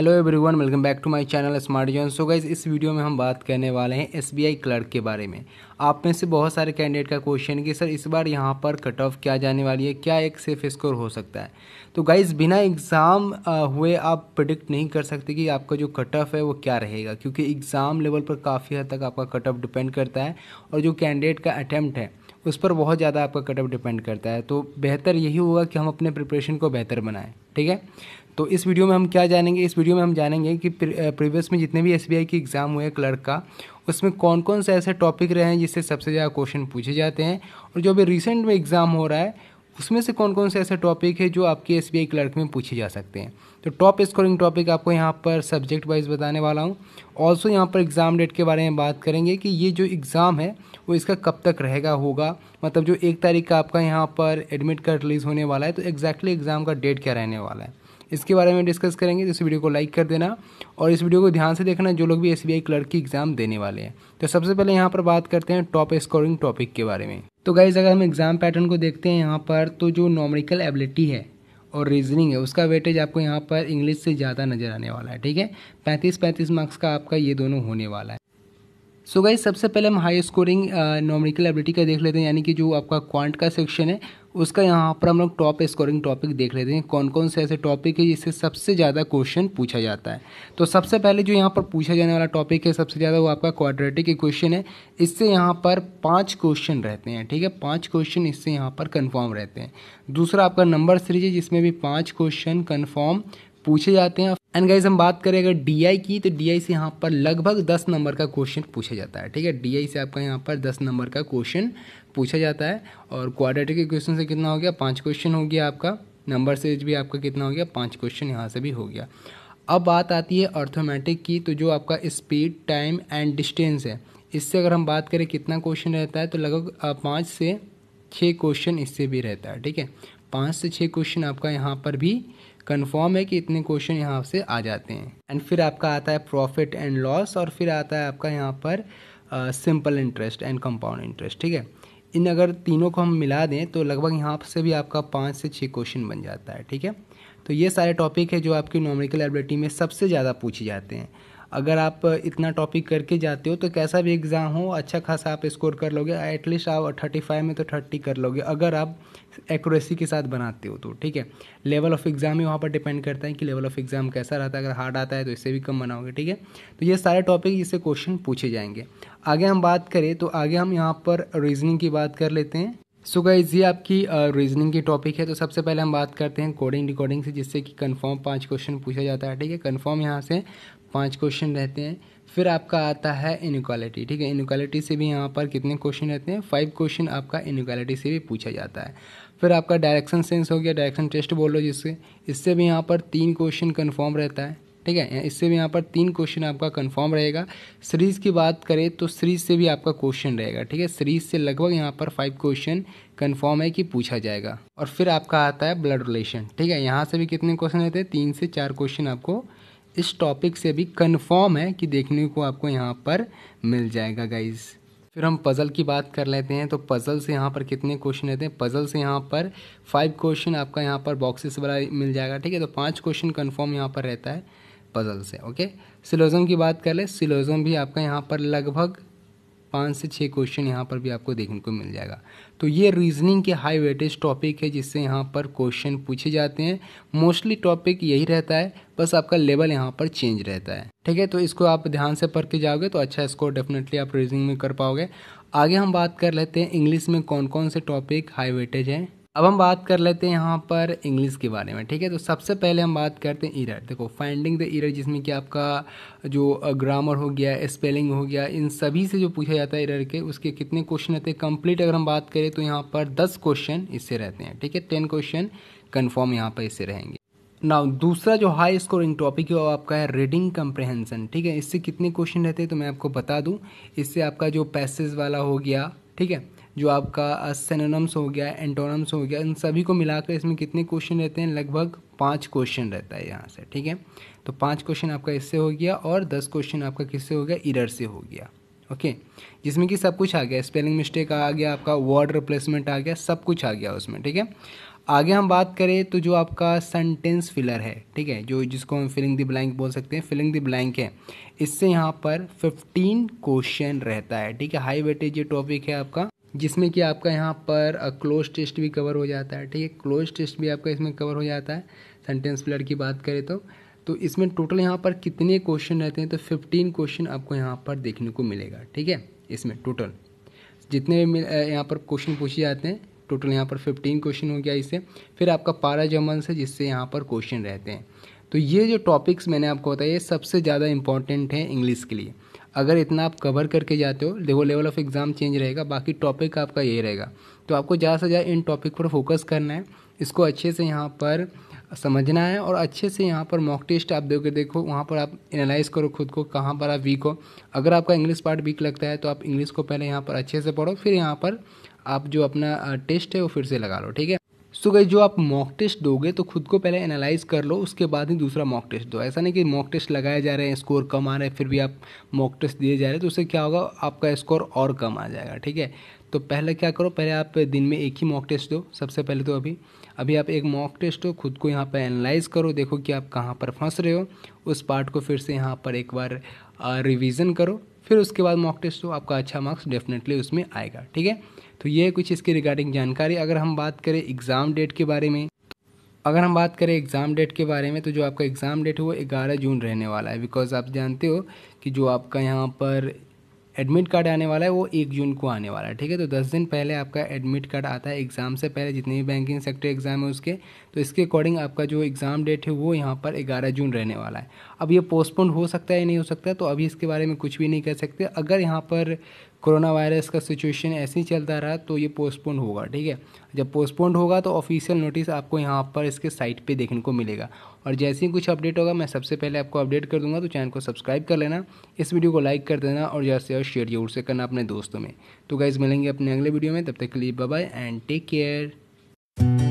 hello everyone welcome back to my channel smart John so guys इस video में हम बात करने वाले हैं एसबीआई क्लर्क के बारे में आप में से बहुत सारे कैंडिडेट का क्वेश्चन है कि सर इस बार यहाँ पर कट ऑफ क्या जाने वाली है क्या एक सेफ स्कोर हो सकता है तो गाइज बिना एग्ज़ाम हुए आप प्रिडिक्ट नहीं कर सकते कि आपका जो कट ऑफ है वो क्या रहेगा क्योंकि एग्ज़ाम लेवल पर काफ़ी हद तक आपका कट ऑफ डिपेंड करता है और जो कैंडिडेट का अटैम्प्ट है उस पर बहुत ज़्यादा आपका कट ऑफ डिपेंड करता है तो बेहतर यही होगा कि हम अपने प्रिपरेशन को बेहतर बनाएँ ठीक है तो इस वीडियो में हम क्या जानेंगे इस वीडियो में हम जानेंगे कि प्रीवियस में जितने भी एस के एग्ज़ाम हुए क्लर्क का उसमें कौन कौन से ऐसे टॉपिक रहे हैं जिससे सबसे ज़्यादा क्वेश्चन पूछे जाते हैं और जो अभी रिसेंट में एग्ज़ाम हो रहा है उसमें से कौन कौन से ऐसे टॉपिक है जो आपके एस क्लर्क में पूछे जा सकते हैं तो टॉप स्कोरिंग टॉपिक आपको यहाँ पर सब्जेक्ट वाइज बताने वाला हूँ ऑल्सो यहाँ पर एग्ज़ाम डेट के बारे में बात करेंगे कि ये जो एग्ज़ाम है वो इसका कब तक रहेगा होगा मतलब जो एक तारीख का आपका यहाँ पर एडमिट कार्ड रिलीज़ होने वाला है तो एग्जैक्टली एग्ज़ाम का डेट क्या रहने वाला है इसके बारे में डिस्कस करेंगे तो इस वीडियो को लाइक कर देना और इस वीडियो को ध्यान से देखना जो लोग भी एस क्लर्क की एग्ज़ाम देने वाले हैं तो सबसे पहले यहाँ पर बात करते हैं टॉप स्कोरिंग टॉपिक के बारे में तो गाइज़ अगर हम एग्ज़ाम पैटर्न को देखते हैं यहाँ पर तो जो नॉमिकल एबिलिटी है और रीजनिंग है उसका वेटेज आपको यहाँ पर इंग्लिश से ज़्यादा नज़र आने वाला है ठीक है पैंतीस पैंतीस मार्क्स का आपका ये दोनों होने वाला है सो so गाइज सबसे पहले हम हाई स्कोरिंग नॉमिकल एबिलिटी का देख लेते हैं यानी कि जो आपका क्वांट का सेक्शन है उसका यहाँ पर हम लोग टॉप स्कोरिंग टॉपिक देख लेते हैं कौन कौन से ऐसे टॉपिक है जिससे सबसे ज़्यादा क्वेश्चन पूछा जाता है तो सबसे पहले जो यहाँ पर पूछा जाने वाला टॉपिक है सबसे ज़्यादा वो आपका क्वाड्रेटिक क्वेश्चन है इससे यहाँ पर पाँच क्वेश्चन रहते हैं ठीक है पाँच क्वेश्चन इससे यहाँ पर कन्फर्म रहते हैं दूसरा आपका नंबर सीरीज है जिसमें भी पाँच क्वेश्चन कन्फर्म पूछे जाते हैं एंड गाइज हम बात करें अगर डी की तो डी से यहाँ पर लगभग दस नंबर का क्वेश्चन पूछा जाता है ठीक है डी से आपका यहाँ पर दस नंबर का क्वेश्चन पूछा जाता है और क्वाड्रेटिक इक्वेशन से कितना हो गया पाँच क्वेश्चन हो गया आपका नंबर से भी आपका कितना हो गया पाँच क्वेश्चन यहाँ से भी हो गया अब बात आती है अर्थोमेटिक की तो जो आपका स्पीड टाइम एंड डिस्टेंस है इससे अगर हम बात करें कितना क्वेश्चन रहता है तो लगभग पाँच से छः क्वेश्चन इससे भी रहता है ठीक है पाँच से छः क्वेश्चन आपका यहाँ पर भी कन्फर्म है कि इतने क्वेश्चन यहाँ से आ जाते हैं एंड फिर आपका आता है प्रॉफिट एंड लॉस और फिर आता है आपका यहाँ पर simple interest and compound interest ठीक है इन अगर तीनों को हम मिला दें तो लगभग यहाँ से भी आपका पाँच से छः क्वेश्चन बन जाता है ठीक है तो ये सारे टॉपिक है जो आपकी नॉमिकल एबिलिटी में सबसे ज़्यादा पूछे जाते हैं अगर आप इतना टॉपिक करके जाते हो तो कैसा भी एग्ज़ाम हो अच्छा खासा आप स्कोर कर लोगे एटलीस्ट आप थर्टी फाइव में तो थर्टी कर लोगे अगर आप एक्यूरेसी के साथ बनाते हो तो ठीक है लेवल ऑफ एग्ज़ाम ही वहाँ पर डिपेंड करता है कि लेवल ऑफ एग्ज़ाम कैसा रहता है अगर हार्ड आता है तो इससे भी कम बनाओगे ठीक है तो ये सारे टॉपिक इससे क्वेश्चन पूछे जाएंगे आगे हम बात करें तो आगे हम यहाँ पर रीजनिंग की बात कर लेते हैं सो so ये आपकी रीजनिंग uh, की टॉपिक है तो सबसे पहले हम बात करते हैं कोडिंग डिकोडिंग से जिससे कि कंफर्म पांच क्वेश्चन पूछा जाता है ठीक है कंफर्म यहाँ से पाँच क्वेश्चन रहते हैं फिर आपका आता है इनक्वालिटी ठीक है इनक्वालिटी से भी यहाँ पर कितने क्वेश्चन रहते हैं फाइव क्वेश्चन आपका इनक्वालिटी से भी पूछा जाता है फिर आपका डायरेक्शन सेंस हो गया डायरेक्शन टेस्ट बोल लो जिससे इससे भी यहाँ पर तीन क्वेश्चन कन्फर्म रहता है ठीक है इससे भी यहाँ पर तीन क्वेश्चन आपका कन्फर्म रहेगा सीरीज़ की बात करें तो सीरीज़ से भी आपका क्वेश्चन रहेगा ठीक है सीरीज़ से लगभग यहाँ पर फाइव क्वेश्चन कन्फर्म है कि पूछा जाएगा और फिर आपका आता है ब्लड रिलेशन ठीक है यहाँ से भी कितने क्वेश्चन रहते हैं तीन से चार क्वेश्चन आपको इस टॉपिक से भी कन्फर्म है कि देखने को आपको यहाँ पर मिल जाएगा गाइज फिर हम पज़ल की बात कर लेते हैं तो पज़ल से यहाँ पर कितने क्वेश्चन रहते हैं पज़ल से यहाँ पर फाइव क्वेश्चन आपका यहाँ पर बॉक्सेस वाला मिल जाएगा ठीक है तो पाँच क्वेश्चन कन्फर्म यहाँ पर रहता है पज़ल से ओके सिलोज़म की बात कर ले सिलोज़म भी आपका यहाँ पर लगभग पाँच से छः क्वेश्चन यहाँ पर भी आपको देखने को मिल जाएगा तो ये रीजनिंग के हाई वेटेज टॉपिक है जिससे यहाँ पर क्वेश्चन पूछे जाते हैं मोस्टली टॉपिक यही रहता है बस आपका लेवल यहाँ पर चेंज रहता है ठीक है तो इसको आप ध्यान से पढ़ के जाओगे तो अच्छा स्कोर डेफिनेटली आप रीजनिंग में कर पाओगे आगे हम बात कर लेते हैं इंग्लिश में कौन कौन से टॉपिक हाई वेटेज हैं अब हम बात कर लेते हैं यहाँ पर इंग्लिश के बारे में ठीक है तो सबसे पहले हम बात करते हैं इरर देखो फाइंडिंग द इरर जिसमें कि आपका जो ग्रामर हो गया स्पेलिंग हो गया इन सभी से जो पूछा जाता है इरर के उसके कितने क्वेश्चन रहते हैं कंप्लीट अगर हम बात करें तो यहाँ पर दस क्वेश्चन इससे रहते हैं ठीक है टेन क्वेश्चन कन्फर्म यहाँ पर इससे रहेंगे नाउ दूसरा जो हाई स्कोरिंग टॉपिक है वो आपका है रीडिंग कंप्रहेंसन ठीक है इससे कितने क्वेश्चन रहते हैं तो मैं आपको बता दूँ इससे आपका जो पैसेज वाला हो गया ठीक है जो आपका सेनोनम्स हो गया एंटोनम्स हो गया इन सभी को मिलाकर इसमें कितने क्वेश्चन रहते हैं लगभग पाँच क्वेश्चन रहता है यहाँ से ठीक है तो पाँच क्वेश्चन आपका इससे हो गया और दस क्वेश्चन आपका किससे हो गया इरर से हो गया ओके जिसमें कि सब कुछ आ गया स्पेलिंग मिस्टेक आ गया आपका वर्ड रिप्लेसमेंट आ गया सब कुछ आ गया उसमें ठीक है आगे हम बात करें तो जो आपका सेंटेंस फिलर है ठीक है जो जिसको हम फिलिंग द ब्लैंक बोल सकते हैं फिलिंग द ब्लैंक है इससे यहाँ पर फिफ्टीन क्वेश्चन रहता है ठीक है हाई वेटेज ये टॉपिक है आपका जिसमें कि आपका यहाँ पर क्लोज टेस्ट भी कवर हो जाता है ठीक है क्लोज टेस्ट भी आपका इसमें कवर हो जाता है सेंटेंस पिलर की बात करें तो तो इसमें टोटल यहाँ पर कितने क्वेश्चन रहते हैं तो फिफ्टीन क्वेश्चन आपको यहाँ पर देखने को मिलेगा ठीक है इसमें टोटल जितने यहाँ पर क्वेश्चन पूछे जाते हैं टोटल यहाँ पर फिफ्टीन क्वेश्चन हो गया इससे फिर आपका पारा जमन से जिससे यहाँ पर क्वेश्चन रहते हैं तो ये जो टॉपिक्स मैंने आपको बताया ये सबसे ज़्यादा इंपॉर्टेंट हैं इंग्लिश के लिए अगर इतना आप कवर करके जाते हो देखो लेवल ऑफ एग्ज़ाम चेंज रहेगा बाकी टॉपिक आपका यही रहेगा तो आपको ज़्यादा से ज़्यादा इन टॉपिक पर फोकस करना है इसको अच्छे से यहाँ पर समझना है और अच्छे से यहाँ पर मॉक टेस्ट आप दोगे देखो वहाँ पर आप एनालाइज करो खुद को कहाँ पर आप वीक हो अगर आपका इंग्लिश पार्ट वीक लगता है तो आप इंग्लिश को पहले यहाँ पर अच्छे से पढ़ो फिर यहाँ पर आप जो अपना टेस्ट है वो फिर से लगा लो ठीक है सो so गई जो आप मॉक टेस्ट दोगे तो खुद को पहले एनालाइज कर लो उसके बाद ही दूसरा मॉक टेस्ट दो ऐसा नहीं कि मॉक टेस्ट लगाए जा रहे हैं स्कोर कम आ रहे हैं फिर भी आप मॉक टेस्ट दिए जा रहे हैं तो उससे क्या होगा आपका स्कोर और कम आ जाएगा ठीक है तो पहले क्या करो पहले आप दिन में एक ही मॉक टेस्ट दो सबसे पहले तो अभी अभी आप एक मॉक टेस्ट हो खुद को यहाँ पर एनालाइज करो देखो कि आप कहाँ पर फंस रहे हो उस पार्ट को फिर से यहाँ पर एक बार रिविज़न करो फिर उसके बाद मॉक टेस्ट हो आपका अच्छा मार्क्स डेफिनेटली उसमें आएगा ठीक है तो ये कुछ इसके रिगार्डिंग जानकारी अगर हम बात करें एग्ज़ाम डेट के बारे में अगर हम बात करें एग्ज़ाम डेट के बारे में तो जो आपका एग्ज़ाम डेट है वो ग्यारह जून रहने वाला है बिकॉज़ आप जानते हो कि जो आपका यहाँ पर एडमिट कार्ड आने वाला है वो एक जून को आने वाला है ठीक है तो दस दिन पहले आपका एडमिट कार्ड आता है एग्ज़ाम से पहले जितने भी बैंकिंग सेक्टर एग्ज़ाम है उसके तो इसके अकॉर्डिंग आपका जो एग्ज़ाम डेट है वो यहाँ पर ग्यारह जून रहने वाला है अब ये पोस्टपोन हो सकता है या नहीं हो सकता तो अभी इसके बारे में कुछ भी नहीं कर सकते अगर यहाँ पर कोरोना वायरस का सिचुएशन ऐसे ही चलता रहा तो ये पोस्टपोन होगा ठीक है जब पोस्टपोन होगा तो ऑफिशियल नोटिस आपको यहाँ पर इसके साइट पे देखने को मिलेगा और जैसे ही कुछ अपडेट होगा मैं सबसे पहले आपको अपडेट कर दूंगा तो चैनल को सब्सक्राइब कर लेना इस वीडियो को लाइक कर देना और जैसे और शेयर जरूर से करना अपने दोस्तों में तो गाइज मिलेंगे अपने अगले वीडियो में तब तक के लिए बाय एंड टेक केयर